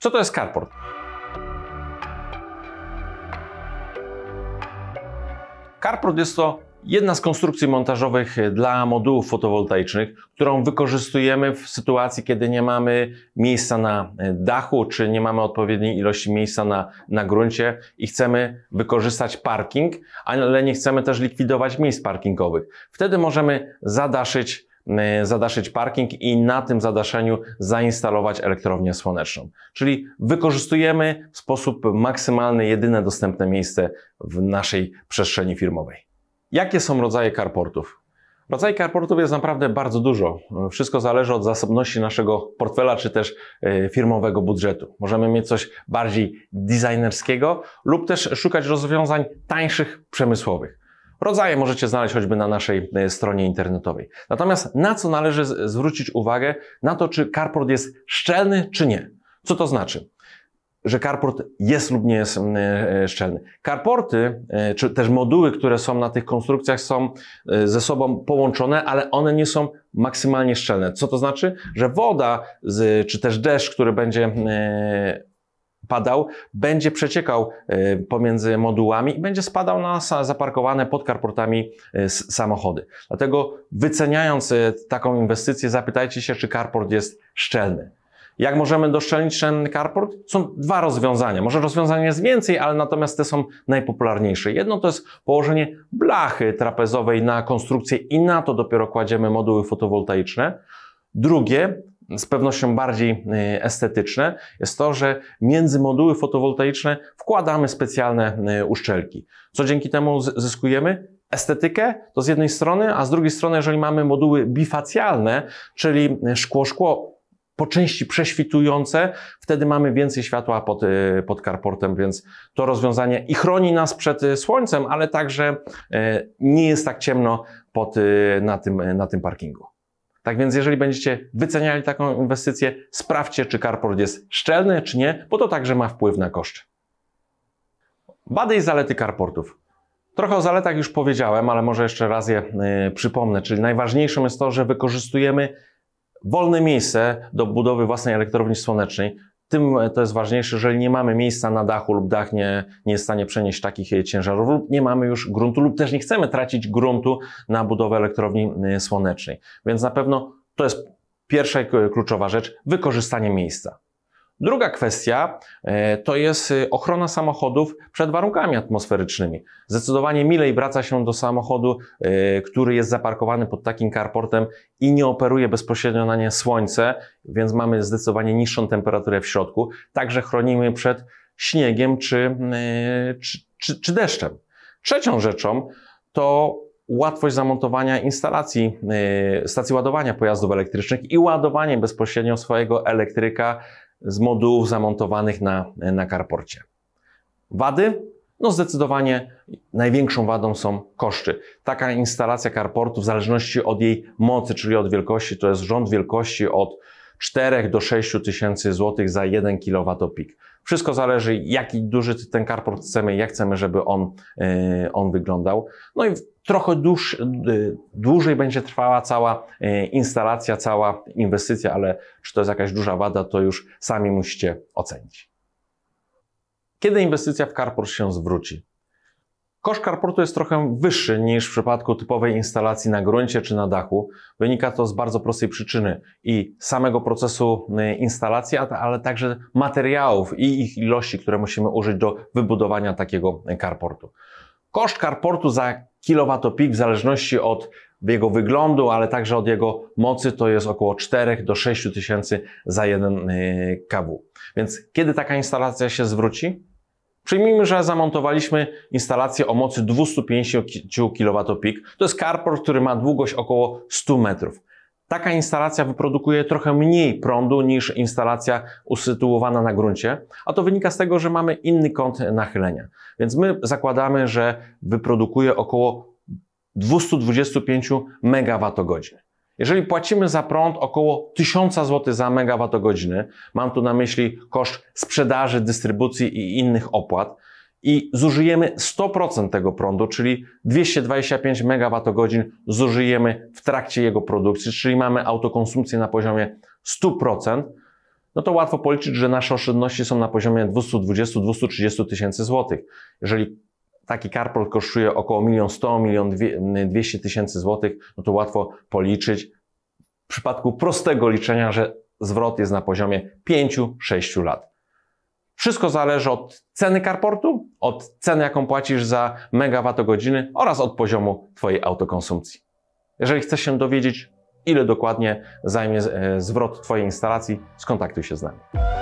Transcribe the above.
Co to jest carport? Carport jest to jedna z konstrukcji montażowych dla modułów fotowoltaicznych, którą wykorzystujemy w sytuacji, kiedy nie mamy miejsca na dachu, czy nie mamy odpowiedniej ilości miejsca na, na gruncie i chcemy wykorzystać parking, ale nie chcemy też likwidować miejsc parkingowych. Wtedy możemy zadaszyć Y, zadaszyć parking i na tym zadaszeniu zainstalować elektrownię słoneczną. Czyli wykorzystujemy w sposób maksymalny jedyne dostępne miejsce w naszej przestrzeni firmowej. Jakie są rodzaje carportów? Rodzaj carportów jest naprawdę bardzo dużo. Wszystko zależy od zasobności naszego portfela czy też y, firmowego budżetu. Możemy mieć coś bardziej designerskiego lub też szukać rozwiązań tańszych, przemysłowych. Rodzaje możecie znaleźć choćby na naszej e, stronie internetowej. Natomiast na co należy zwrócić uwagę? Na to, czy carport jest szczelny, czy nie. Co to znaczy? że carport jest lub nie jest e, szczelny. Carporty, e, czy też moduły, które są na tych konstrukcjach, są ze sobą połączone, ale one nie są maksymalnie szczelne. Co to znaczy? Że woda, czy też deszcz, który będzie padał, będzie przeciekał e, pomiędzy modułami i będzie spadał na zaparkowane pod karportami e, samochody. Dlatego wyceniając e, taką inwestycję, zapytajcie się, czy karport jest szczelny. Jak możemy doszczelnić ten carport? Są dwa rozwiązania. Może rozwiązania jest więcej, ale natomiast te są najpopularniejsze. Jedno to jest położenie blachy trapezowej na konstrukcję i na to dopiero kładziemy moduły fotowoltaiczne. Drugie z pewnością bardziej y, estetyczne, jest to, że między moduły fotowoltaiczne wkładamy specjalne y, uszczelki. Co dzięki temu zyskujemy? estetykę, to z jednej strony, a z drugiej strony, jeżeli mamy moduły bifacjalne, czyli y, szkło-szkło po części prześwitujące, wtedy mamy więcej światła pod, pod karportem, więc to rozwiązanie i chroni nas przed słońcem, ale także nie jest tak ciemno pod, na, tym, na tym parkingu. Tak więc jeżeli będziecie wyceniali taką inwestycję, sprawdźcie, czy carport jest szczelny, czy nie, bo to także ma wpływ na koszty. Wady i zalety carportów. Trochę o zaletach już powiedziałem, ale może jeszcze raz je y, przypomnę. Czyli najważniejszym jest to, że wykorzystujemy wolne miejsce do budowy własnej elektrowni słonecznej tym e, to jest ważniejsze, jeżeli nie mamy miejsca na dachu lub dach nie, nie jest w stanie przenieść takich e, ciężarów lub nie mamy już gruntu lub też nie chcemy tracić gruntu na budowę elektrowni e, słonecznej. Więc na pewno to jest pierwsza kluczowa rzecz, wykorzystanie miejsca. Druga kwestia e, to jest e, ochrona samochodów przed warunkami atmosferycznymi. Zdecydowanie milej wraca się do samochodu, e, który jest zaparkowany pod takim carportem i nie operuje bezpośrednio na nie słońce, więc mamy zdecydowanie niższą temperaturę w środku. Także chronimy przed śniegiem czy, mm, czy, czy, czy deszczem. Trzecią rzeczą to łatwość zamontowania instalacji, stacji ładowania pojazdów elektrycznych i ładowanie bezpośrednio swojego elektryka z modułów zamontowanych na, na carporcie. Wady? No zdecydowanie największą wadą są koszty. Taka instalacja carportu w zależności od jej mocy, czyli od wielkości, to jest rząd wielkości od 4 do 6 tysięcy złotych za 1 kWp. Wszystko zależy, jaki duży ten carport chcemy, jak chcemy, żeby on, e, on wyglądał. No i trochę dłuż, e, dłużej będzie trwała cała e, instalacja, cała inwestycja, ale czy to jest jakaś duża wada, to już sami musicie ocenić. Kiedy inwestycja w carport się zwróci? Koszt carportu jest trochę wyższy niż w przypadku typowej instalacji na gruncie czy na dachu. Wynika to z bardzo prostej przyczyny i samego procesu y, instalacji, ale także materiałów i ich ilości, które musimy użyć do wybudowania takiego y, carportu. Koszt carportu za kilowatopik w zależności od jego wyglądu, ale także od jego mocy to jest około 4 do 6 tysięcy za jeden y, kW. Więc kiedy taka instalacja się zwróci? Przyjmijmy, że zamontowaliśmy instalację o mocy 250 kWp. To jest carport, który ma długość około 100 metrów. Taka instalacja wyprodukuje trochę mniej prądu niż instalacja usytuowana na gruncie, a to wynika z tego, że mamy inny kąt nachylenia. Więc my zakładamy, że wyprodukuje około 225 MWh. Jeżeli płacimy za prąd około 1000 zł za megawattogodzinę, mam tu na myśli koszt sprzedaży, dystrybucji i innych opłat, i zużyjemy 100% tego prądu, czyli 225 MWh zużyjemy w trakcie jego produkcji, czyli mamy autokonsumpcję na poziomie 100%, no to łatwo policzyć, że nasze oszczędności są na poziomie 220-230 tysięcy złotych. Jeżeli taki carport kosztuje około 1 100 milion 200 tysięcy złotych, no to łatwo policzyć w przypadku prostego liczenia, że zwrot jest na poziomie 5-6 lat. Wszystko zależy od ceny carportu, od ceny jaką płacisz za megawattogodziny oraz od poziomu Twojej autokonsumpcji. Jeżeli chcesz się dowiedzieć, ile dokładnie zajmie e, zwrot Twojej instalacji, skontaktuj się z nami.